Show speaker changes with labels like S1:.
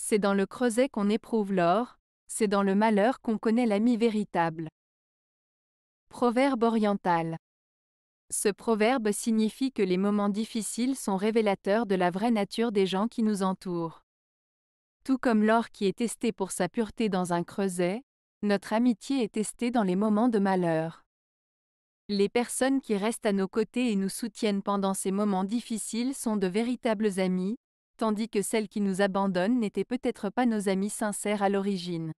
S1: C'est dans le creuset qu'on éprouve l'or, c'est dans le malheur qu'on connaît l'ami véritable. Proverbe oriental. Ce proverbe signifie que les moments difficiles sont révélateurs de la vraie nature des gens qui nous entourent. Tout comme l'or qui est testé pour sa pureté dans un creuset, notre amitié est testée dans les moments de malheur. Les personnes qui restent à nos côtés et nous soutiennent pendant ces moments difficiles sont de véritables amis, tandis que celles qui nous abandonnent n'étaient peut-être pas nos amis sincères à l'origine.